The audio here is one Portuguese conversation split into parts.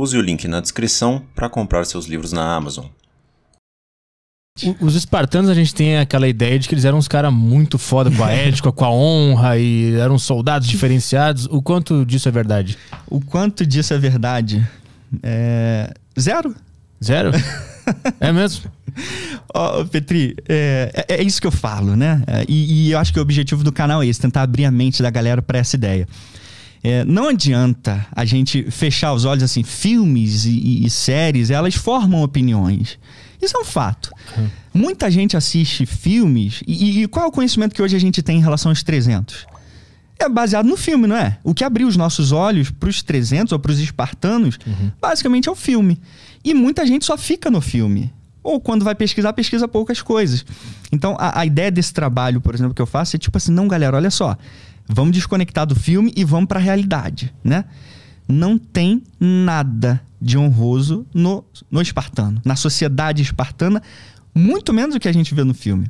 Use o link na descrição para comprar seus livros na Amazon. Os espartanos, a gente tem aquela ideia de que eles eram uns caras muito foda com a ética, com a honra e eram soldados diferenciados. O quanto disso é verdade? O quanto disso é verdade? É... Zero. Zero? é mesmo? Ó, oh, Petri, é, é, é, isso que eu falo, né? É, e, e, eu acho que o objetivo do canal é esse, tentar abrir a mente da galera para essa ideia. É, não adianta a gente fechar os olhos assim, filmes e, e séries, elas formam opiniões. Isso é um fato. Hum. Muita gente assiste filmes, e, e, qual é o conhecimento que hoje a gente tem em relação aos 300? É baseado no filme, não é? O que abriu os nossos olhos para os 300 ou para os espartanos, uhum. basicamente é o filme. E muita gente só fica no filme ou quando vai pesquisar, pesquisa poucas coisas. Então, a, a, ideia desse trabalho, por exemplo, que eu faço é tipo assim: não, galera, olha só. Vamos desconectar do filme e vamos para a realidade, né? Não tem nada de honroso no, no espartano, na sociedade espartana, muito menos o que a gente vê no filme.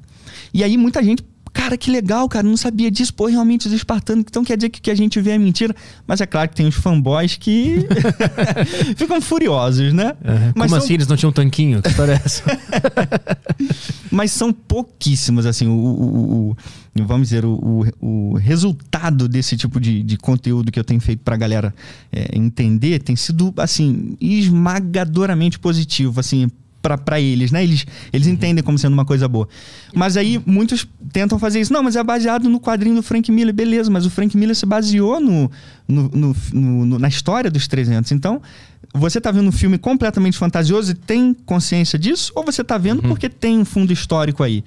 E aí muita gente Cara, que legal, cara, não sabia disso. Pô, realmente os espartanos. Então quer dizer que o que a gente vê é mentira. Mas é claro que tem os fanboys que ficam furiosos, né? É. mas como são... assim eles não tinham tanquinho? Que é Mas são pouquíssimos, assim, o, o, o vamos dizer, o, o, resultado desse tipo de, de conteúdo que eu tenho feito para a galera é, entender tem sido, assim, esmagadoramente positivo, assim, para eles, né? Eles, eles uhum. entendem como sendo uma coisa boa. Mas aí muitos tentam fazer isso. Não, mas é baseado no quadrinho do Frank Miller. Beleza, mas o Frank Miller se baseou no, no, no, no na história dos 300. Então, você tá vendo um filme completamente fantasioso e tem consciência disso? Ou você tá vendo uhum. porque tem um fundo histórico aí?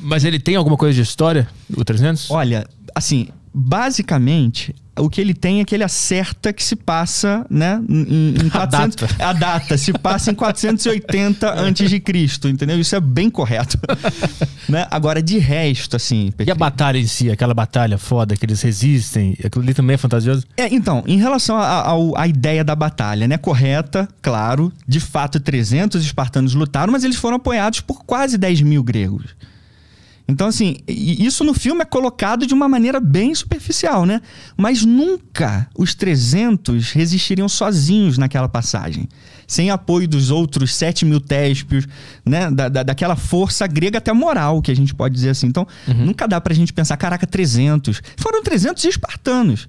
Mas ele tem alguma coisa de história, o 300? Olha, assim, basicamente, o que ele tem é que ele acerta que se passa, né, em, em 400, a, data. a data se passa em 480 é. antes de Cristo, entendeu? Isso é bem correto, né? Agora de resto, assim, Petri. e a batalha em si, aquela batalha foda que eles resistem, aquilo ali também é fantasioso. É, então, em relação à ideia da batalha, né, correta, claro, de fato 300 espartanos lutaram, mas eles foram apoiados por quase 10 mil gregos. Então, assim, isso no filme é colocado de uma maneira bem superficial, né? Mas nunca os 300 resistiriam sozinhos naquela passagem. Sem apoio dos outros 7 mil téspios, né? Da, da, daquela força grega até moral, que a gente pode dizer assim. Então, uhum. nunca dá pra gente pensar, caraca, 300. Foram 300 espartanos.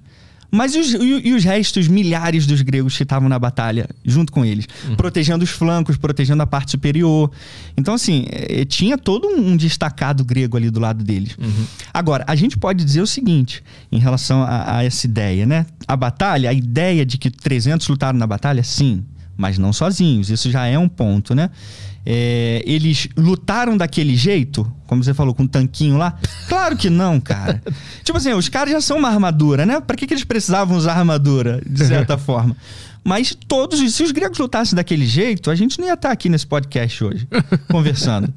Mas e os, e os restos milhares dos gregos que estavam na batalha, junto com eles? Uhum. Protegendo os flancos, protegendo a parte superior. Então, assim, eh, tinha todo um destacado grego ali do lado deles. Uhum. Agora, a gente pode dizer o seguinte em relação a, a essa ideia, né? A batalha, a ideia de que 300 lutaram na batalha, sim mas não sozinhos. Isso já é um ponto, né? É, eles lutaram daquele jeito, como você falou, com um tanquinho lá? Claro que não, cara. tipo assim, os caras já são uma armadura, né? Pra que, que eles precisavam usar armadura, de certa forma? Mas todos, se os gregos lutassem daquele jeito, a gente não ia estar aqui nesse podcast hoje, conversando.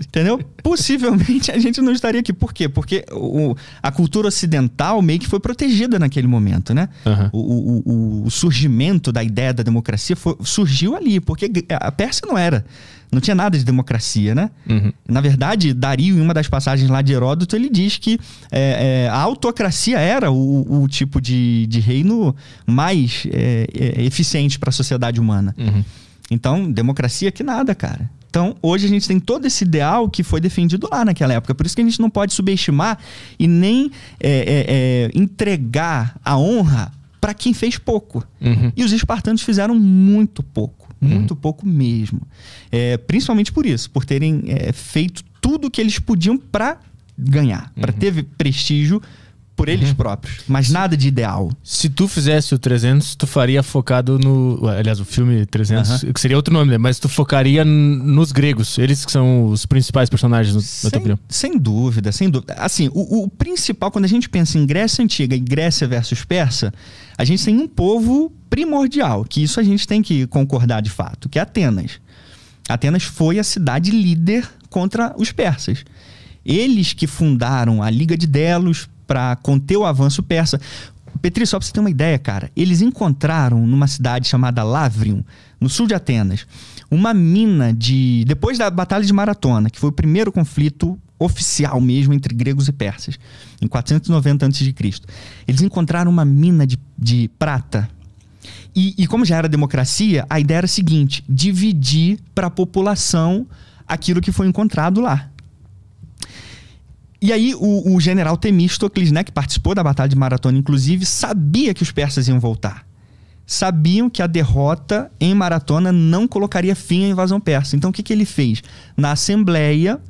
Entendeu? Possivelmente a gente não estaria aqui. Por quê? Porque o, a cultura ocidental meio que foi protegida naquele momento, né? Uhum. O, o, o, surgimento da ideia da democracia foi, surgiu ali, porque a Pérsia não era não tinha nada de democracia, né? Uhum. Na verdade, Dario, em uma das passagens lá de Heródoto, ele diz que é, é, a autocracia era o, o tipo de, de, reino mais é, é eficiente para a sociedade humana. Uhum. Então, democracia que nada, cara. Então, hoje a gente tem todo esse ideal que foi defendido lá naquela época. Por isso que a gente não pode subestimar e nem é, é, é, entregar a honra para quem fez pouco. Uhum. E os espartanos fizeram muito pouco. Uhum. Muito uhum. pouco mesmo. É, principalmente por isso, por terem é, feito tudo o que eles podiam para ganhar, uhum. para ter prestígio por eles uhum. próprios, mas nada de ideal. Se tu fizesse o 300, tu faria focado no, aliás, o filme 300, uhum. que seria outro nome, né? mas tu focaria nos gregos, eles que são os principais personagens no, sem, na tua opinião. Sem dúvida, sem dúvida. Assim, o, o principal quando a gente pensa em Grécia antiga e Grécia versus Persa, a gente tem um povo primordial, que isso a gente tem que concordar de fato, que é Atenas. Atenas foi a cidade líder contra os persas. Eles que fundaram a Liga de Delos para conter o avanço persa. Petri, só para você ter uma ideia, cara, eles encontraram numa cidade chamada Lavrium, no sul de Atenas, uma mina de. Depois da Batalha de Maratona, que foi o primeiro conflito oficial mesmo entre gregos e persas, em 490 a.C. Eles encontraram uma mina de, de prata. E, e, como já era democracia, a ideia era a seguinte: dividir para a população aquilo que foi encontrado lá. E aí, o, o general Temístocles, né, que participou da Batalha de Maratona, inclusive, sabia que os persas iam voltar sabiam que a derrota em maratona não colocaria fim à invasão persa. Então o que, que ele fez? Na Assembleia,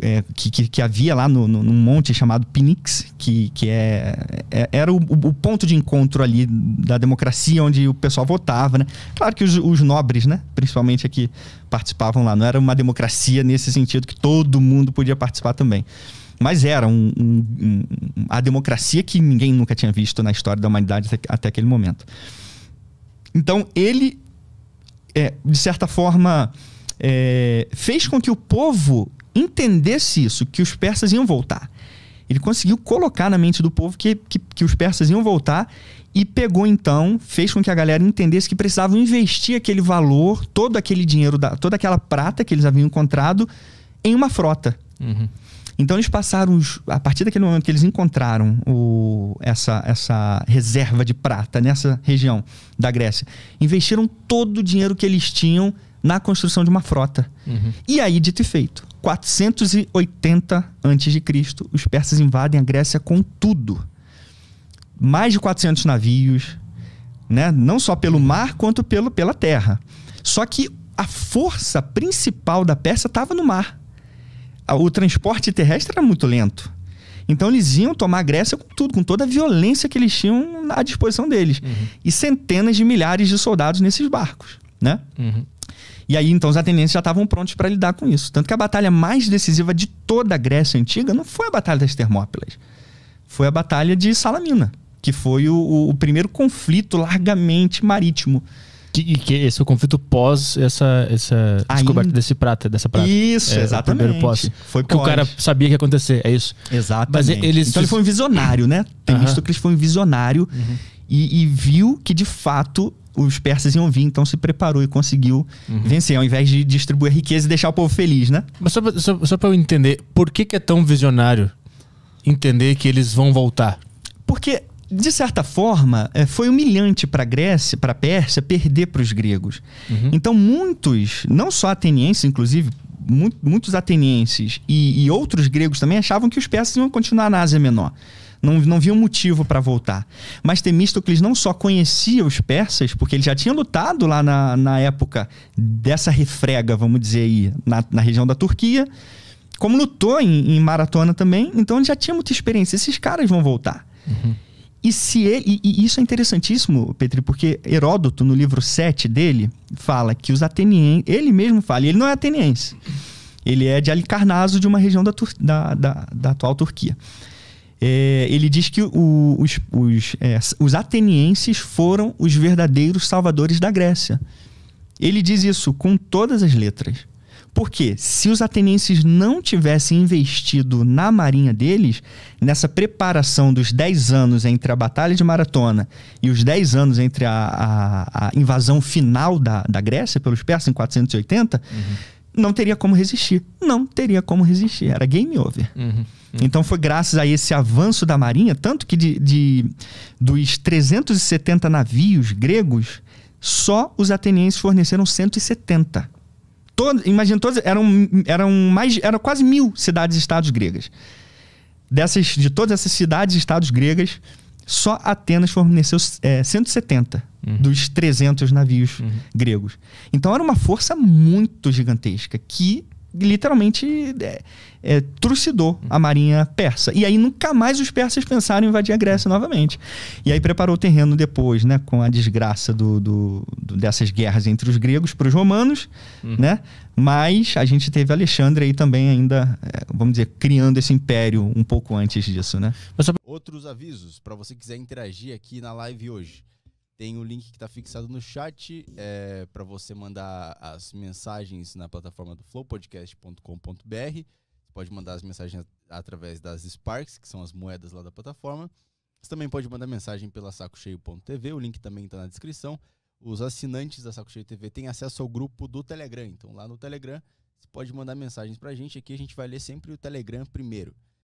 é, que, que, que, havia lá no, no, num monte chamado Pinix, que, que é, é era o, o, ponto de encontro ali da democracia, onde o pessoal votava, né? Claro que os, os nobres, né? Principalmente aqui, participavam lá. Não era uma democracia nesse sentido que todo mundo podia participar também. Mas era um, um, um, a democracia que ninguém nunca tinha visto na história da humanidade até, até aquele momento. Então, ele, é, de certa forma, é, fez com que o povo entendesse isso, que os persas iam voltar. Ele conseguiu colocar na mente do povo que, que, que os persas iam voltar e pegou então, fez com que a galera entendesse que precisavam investir aquele valor, todo aquele dinheiro, da, toda aquela prata que eles haviam encontrado, em uma frota. Uhum. Então eles passaram, a partir daquele momento que eles encontraram o, essa, essa reserva de prata nessa região da Grécia, investiram todo o dinheiro que eles tinham na construção de uma frota. Uhum. E aí, dito e feito, 480 a.C., os persas invadem a Grécia com tudo. Mais de 400 navios, né? não só pelo mar quanto pelo, pela terra. Só que a força principal da Pérsia estava no mar. O transporte terrestre era muito lento. Então eles iam tomar a Grécia com tudo, com toda a violência que eles tinham à disposição deles. Uhum. E centenas de milhares de soldados nesses barcos, né? Uhum. E aí, então, os atenienses já estavam prontos para lidar com isso. Tanto que a batalha mais decisiva de toda a Grécia Antiga não foi a Batalha das Termópilas. Foi a Batalha de Salamina, que foi o, o primeiro conflito largamente marítimo. Que, que esse é o conflito pós essa, essa Ainda... descoberta desse prata, dessa prata. Isso, é, exatamente. primeiro pós. Foi Porque pós. o cara sabia que ia acontecer, é isso. Exatamente. Mas eles... Então ele foi um visionário, né? que uhum. foi um visionário uhum. e, e viu que, de fato, os persas iam vir, então se preparou e conseguiu uhum. vencer, ao invés de distribuir riqueza e deixar o povo feliz, né? Mas só, pra, só, só para eu entender, por que, que é tão visionário entender que eles vão voltar? Porque de certa forma, é, foi humilhante para a Grécia, para a Pérsia, perder para os gregos. Uhum. Então, muitos, não só atenienses, inclusive, muitos atenienses e, e, outros gregos também achavam que os persas iam continuar na Ásia Menor. Não, não viam motivo para voltar. Mas Temístocles não só conhecia os persas, porque ele já tinha lutado lá na, na época dessa refrega, vamos dizer aí, na, na região da Turquia, como lutou em, em, maratona também, então ele já tinha muita experiência. Esses caras vão voltar. Uhum. E se ele, e isso é interessantíssimo, Petri, porque Heródoto, no livro 7 dele, fala que os atenienses. Ele mesmo fala, e ele não é ateniense. Ele é de Alicarnaso, de uma região da, da, da, da atual Turquia. É, ele diz que o, os, os, é, os atenienses foram os verdadeiros salvadores da Grécia. Ele diz isso com todas as letras. Porque se os atenienses não tivessem investido na marinha deles, nessa preparação dos 10 anos entre a Batalha de Maratona e os 10 anos entre a, a, a invasão final da, da Grécia pelos persas em 480, uhum não teria como resistir. Não teria como resistir. Era game over. Uhum, uhum. Então foi graças a esse avanço da marinha, tanto que de, de, dos 370 navios gregos, só os atenienses forneceram 170. Todo, imagina, todos eram, eram mais eram quase mil cidades-estados gregas. Dessas, de todas essas cidades-estados gregas, só Atenas forneceu é, 170 uhum. dos 300 navios uhum. gregos. Então era uma força muito gigantesca que literalmente é, é, trucidou uhum. a marinha persa. E aí nunca mais os persas pensaram em invadir a Grécia novamente. E aí preparou o terreno depois, né? Com a desgraça do, do, do dessas guerras entre os gregos para os romanos, uhum. né? Mas a gente teve Alexandre aí também ainda, é, vamos dizer, criando esse império um pouco antes disso, né? Mas Outros avisos, para você quiser interagir aqui na live hoje. Tem o link que está fixado no chat é, para você mandar as mensagens na plataforma do flowpodcast.com.br. Você pode mandar as mensagens através das Sparks, que são as moedas lá da plataforma. Você também pode mandar mensagem pela sacocheio.tv, o link também está na descrição. Os assinantes da Saco Cheio TV têm acesso ao grupo do Telegram. Então lá no Telegram, você pode mandar mensagens para a gente. Aqui a gente vai ler sempre o Telegram primeiro.